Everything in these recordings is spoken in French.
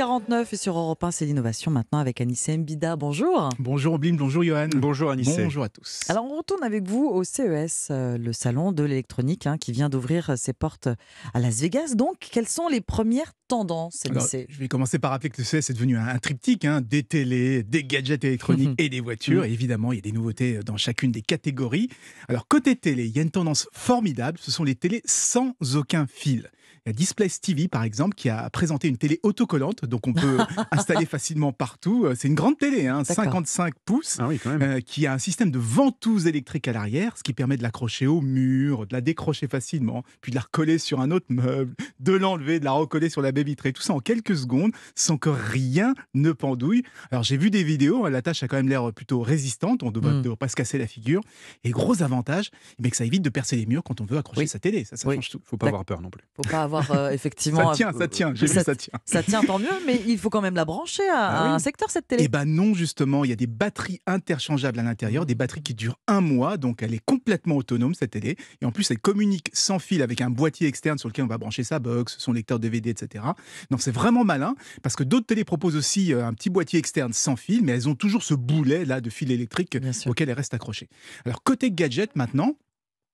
49 et sur Europe 1, c'est l'innovation maintenant avec Anissé Mbida. Bonjour. Bonjour Oblim, bonjour Johan. Bonjour Anissé. Bonjour à tous. Alors on retourne avec vous au CES, euh, le salon de l'électronique hein, qui vient d'ouvrir euh, ses portes à Las Vegas. Donc quelles sont les premières tendances, Anissé Je vais commencer par rappeler que le CES est devenu un, triptyque hein, des télés, des gadgets électroniques mhm. et des voitures. Et mhm. évidemment, il y a des nouveautés euh, dans chacune des catégories. Alors côté télé, il y a une tendance formidable, ce sont les télés sans aucun fil. Il y a Displays TV par exemple qui a présenté une télé autocollante donc on peut installer facilement partout. Euh, c'est une grande télé, 55 hein, pouces, ah euh, qui a un système de ventouse électrique à l'arrière, ce qui permet de l'accrocher au mur, de la décrocher facilement, puis de la recoller sur un autre meuble, de l'enlever, de la recoller sur la baie vitrée, tout ça en quelques secondes, sans que rien ne pendouille. Alors j'ai vu des vidéos, la tâche a quand même l'air plutôt résistante, on ne doit, hmm. pas se casser la figure. Et gros avantage, mais eh que ça évite de percer les murs quand on veut accrocher sa télé, ça, ça change tout. Faut pas avoir peur non plus. Faut pas avoir euh, effectivement. ça tient, ça tient, j'ai vu ça tient. Ça tient tant mieux mais il faut quand même la brancher à, ah un secteur, cette télé. Eh ben non, justement, il y a des batteries interchangeables à l'intérieur, des batteries qui durent un mois, donc elle est complètement autonome, cette télé. Et en plus, elle communique sans fil avec un boîtier externe sur lequel on va brancher sa box, son lecteur DVD, etc. Donc c'est vraiment malin, parce que d'autres télé proposent aussi euh, un petit boîtier externe sans fil, mais elles ont toujours ce boulet là de fil électrique auquel elles restent accrochées. Alors côté gadget maintenant,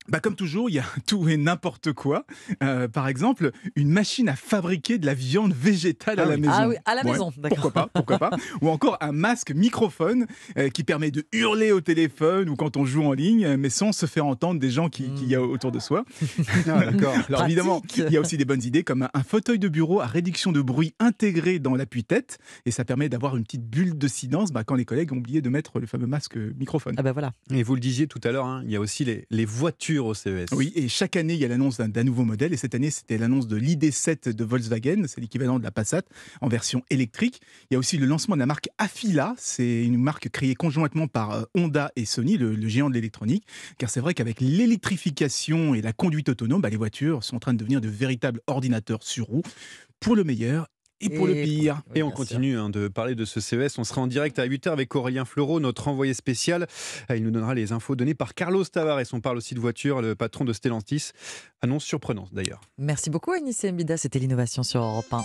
bah comme toujours, il y a tout et n'importe quoi. Euh, par exemple, une machine à fabriquer de la viande végétale à ah la maison. Ah oui, à la maison, Pourquoi pas, pourquoi pas. Ou encore un masque microphone euh, qui permet de hurler au téléphone ou quand on joue en ligne, mais sans se faire entendre des gens qui, y a hmm. autour de soi. Ah, Alors évidemment, il y a aussi des bonnes idées comme un fauteuil de bureau à réduction de bruit intégré dans l'appui-tête et ça permet d'avoir une petite bulle de silence bah, quand les collègues ont oublié de mettre le fameux masque microphone. Ah ben voilà. Et vous le disiez tout à l'heure, hein, il y a aussi les voitures au CES. Oui, et chaque année, il y a l'annonce d'un nouveau modèle. Et cette année, c'était l'annonce de l'ID7 de Volkswagen. C'est l'équivalent de la Passat en version électrique. Il y a aussi le lancement de la marque Afila. C'est une marque créée conjointement par euh, Honda et Sony, le, géant de l'électronique. Car c'est vrai qu'avec l'électrification et la conduite autonome, bah, les voitures sont en train de devenir de véritables ordinateurs sur roues pour le meilleur et pour le pire. et on continue hein, de parler de ce CES. On sera en direct à 8h avec Aurélien Fleureau, notre envoyé spécial. Il nous donnera les infos données par Carlos Tavares. On parle aussi de voiture, le patron de Stellantis. Annonce surprenante d'ailleurs. Merci beaucoup Agnès Mbida, c'était l'innovation sur Europe 1.